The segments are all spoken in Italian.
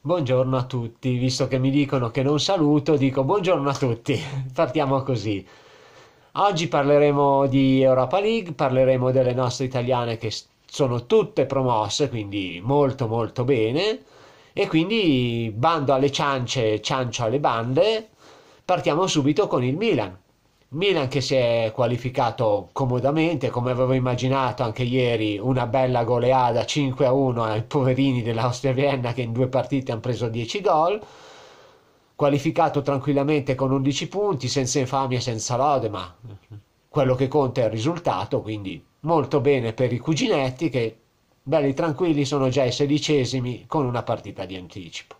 Buongiorno a tutti, visto che mi dicono che non saluto, dico buongiorno a tutti, partiamo così. Oggi parleremo di Europa League, parleremo delle nostre italiane che sono tutte promosse, quindi molto molto bene, e quindi bando alle ciance, ciancio alle bande, partiamo subito con il Milan. Milan che si è qualificato comodamente, come avevo immaginato anche ieri, una bella goleada 5 1 ai poverini dell'Austria Vienna che in due partite hanno preso 10 gol. Qualificato tranquillamente con 11 punti, senza infamia, e senza lode, ma quello che conta è il risultato, quindi molto bene per i cuginetti che belli tranquilli sono già ai sedicesimi con una partita di anticipo.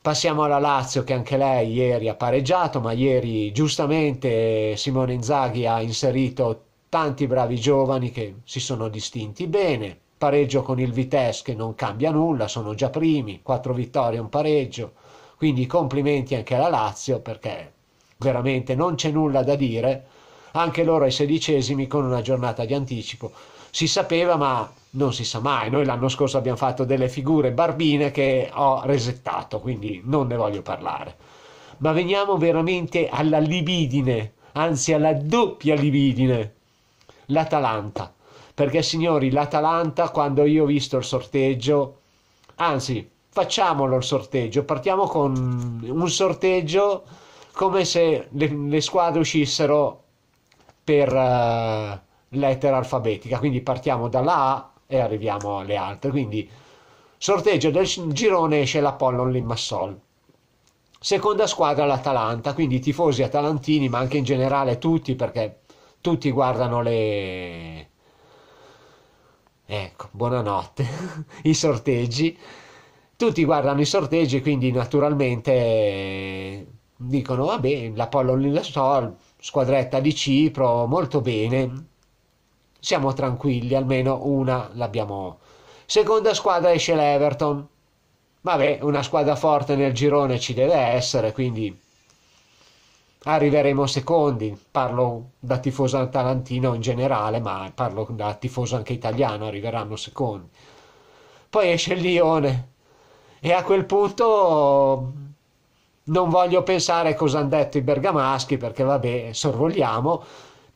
Passiamo alla Lazio che anche lei ieri ha pareggiato, ma ieri giustamente Simone Inzaghi ha inserito tanti bravi giovani che si sono distinti bene. Pareggio con il Vitesse che non cambia nulla, sono già primi, quattro vittorie e un pareggio. Quindi complimenti anche alla Lazio perché veramente non c'è nulla da dire. Anche loro ai sedicesimi con una giornata di anticipo. Si sapeva ma non si sa mai. Noi l'anno scorso abbiamo fatto delle figure barbine che ho resettato, quindi non ne voglio parlare. Ma veniamo veramente alla libidine, anzi alla doppia libidine, l'Atalanta. Perché signori, l'Atalanta quando io ho visto il sorteggio, anzi, facciamolo il sorteggio, partiamo con un sorteggio come se le, le squadre uscissero per uh, lettera alfabetica, quindi partiamo dalla A e arriviamo alle altre. Quindi sorteggio del girone esce l'Apollon Limassol. Seconda squadra l'Atalanta, quindi i tifosi atalantini, ma anche in generale tutti, perché tutti guardano le... Ecco, buonanotte, i sorteggi. Tutti guardano i sorteggi, quindi naturalmente dicono, vabbè, l'Apollon Limassol, squadretta di Cipro, molto bene siamo tranquilli, almeno una l'abbiamo. Seconda squadra esce l'Everton. Vabbè, una squadra forte nel girone ci deve essere, quindi arriveremo secondi. Parlo da tifoso atalantino in generale, ma parlo da tifoso anche italiano, arriveranno secondi. Poi esce il Lione e a quel punto non voglio pensare cosa hanno detto i bergamaschi perché vabbè, sorvoliamo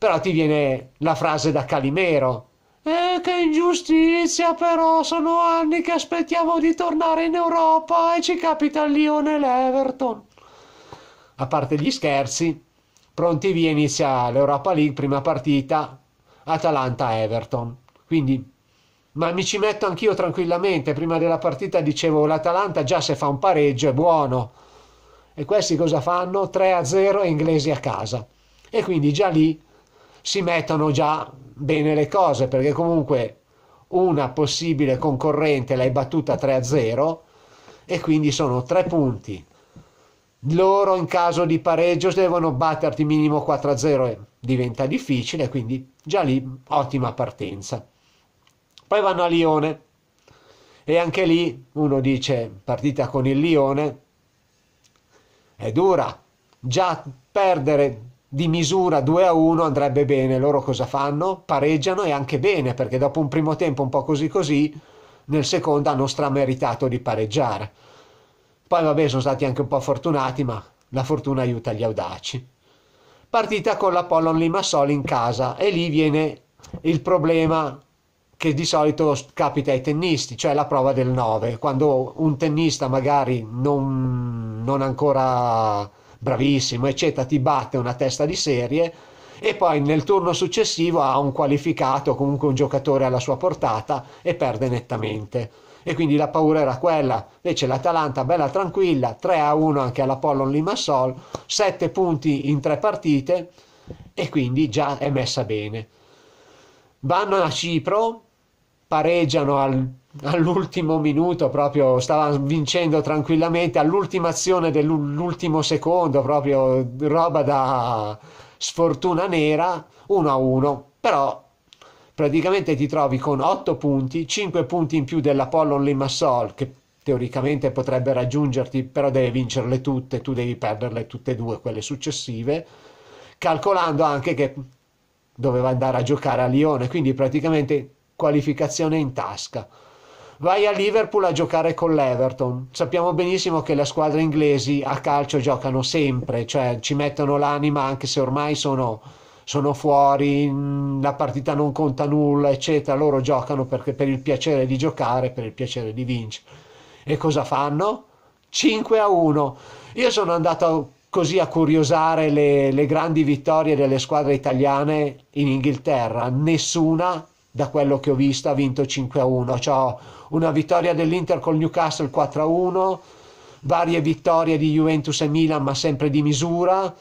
però ti viene la frase da Calimero. Eh, che ingiustizia però, sono anni che aspettiamo di tornare in Europa e ci capita il Lione e l'Everton. A parte gli scherzi, pronti via inizia l'Europa League, prima partita, Atalanta-Everton. Quindi, ma mi ci metto anch'io tranquillamente, prima della partita dicevo l'Atalanta già se fa un pareggio è buono. E questi cosa fanno? 3-0 inglesi a casa. E quindi già lì si mettono già bene le cose perché comunque una possibile concorrente l'hai battuta 3-0 e quindi sono tre punti. Loro in caso di pareggio devono batterti minimo 4-0 e diventa difficile, quindi già lì ottima partenza. Poi vanno a Lione e anche lì uno dice partita con il Lione è dura, già perdere di misura 2 a 1 andrebbe bene. Loro cosa fanno? Pareggiano e anche bene, perché dopo un primo tempo un po' così così, nel secondo hanno strameritato di pareggiare. Poi vabbè, sono stati anche un po' fortunati, ma la fortuna aiuta gli audaci. Partita con l'Apollon Limassol in casa e lì viene il problema che di solito capita ai tennisti, cioè la prova del 9, quando un tennista magari non, non ancora bravissimo, eccetera, ti batte una testa di serie e poi nel turno successivo ha un qualificato, comunque un giocatore alla sua portata e perde nettamente. E quindi la paura era quella. Invece l'Atalanta bella tranquilla, 3 a 1 anche all'Apollon Limassol, 7 punti in 3 partite e quindi già è messa bene. Vanno a Cipro, pareggiano al all'ultimo minuto proprio stava vincendo tranquillamente all'ultima azione dell'ultimo secondo proprio roba da sfortuna nera 1 a 1 però praticamente ti trovi con 8 punti 5 punti in più dell'Apollon Limassol che teoricamente potrebbe raggiungerti però deve vincerle tutte tu devi perderle tutte e due quelle successive calcolando anche che doveva andare a giocare a Lione quindi praticamente qualificazione in tasca Vai a Liverpool a giocare con l'Everton. Sappiamo benissimo che le squadre inglesi a calcio giocano sempre, cioè ci mettono l'anima anche se ormai sono, sono fuori, mm, la partita non conta nulla, eccetera. Loro giocano perché, per il piacere di giocare, per il piacere di vincere. E cosa fanno? 5 a 1. Io sono andato così a curiosare le, le grandi vittorie delle squadre italiane in Inghilterra. Nessuna da quello che ho visto ha vinto 5-1 a cioè una vittoria dell'Inter col Newcastle 4-1 a varie vittorie di Juventus e Milan ma sempre di misura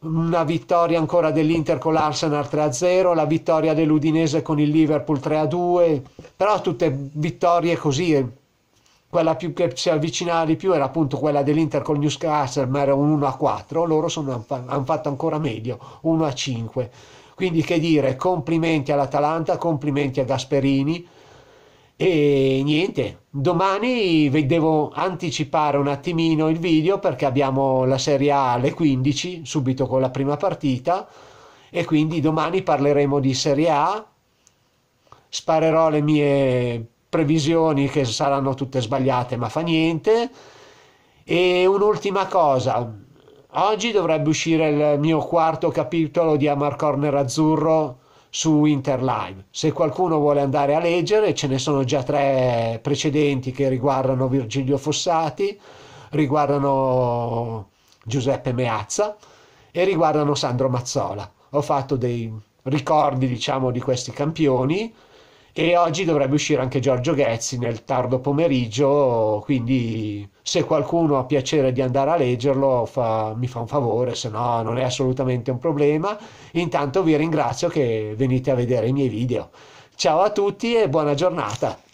una vittoria ancora dell'Inter con l'Arsenal 3-0, a la vittoria dell'Udinese con il Liverpool 3-2, a però tutte vittorie così. Eh. Quella più che si avvicinava di più era appunto quella dell'Inter con il Newcastle, ma era un 1-4, a loro hanno fatto ancora meglio, 1-5. a quindi che dire, complimenti all'Atalanta, complimenti a Gasperini e niente, domani vi devo anticipare un attimino il video perché abbiamo la Serie A alle 15 subito con la prima partita e quindi domani parleremo di Serie A, sparerò le mie previsioni che saranno tutte sbagliate ma fa niente e un'ultima cosa Oggi dovrebbe uscire il mio quarto capitolo di Amar Corner Azzurro su Interlive. Se qualcuno vuole andare a leggere, ce ne sono già tre precedenti che riguardano Virgilio Fossati, riguardano Giuseppe Meazza e riguardano Sandro Mazzola. Ho fatto dei ricordi, diciamo, di questi campioni e oggi dovrebbe uscire anche Giorgio Ghezzi nel tardo pomeriggio, quindi se qualcuno ha piacere di andare a leggerlo fa, mi fa un favore, se no non è assolutamente un problema. Intanto vi ringrazio che venite a vedere i miei video. Ciao a tutti e buona giornata!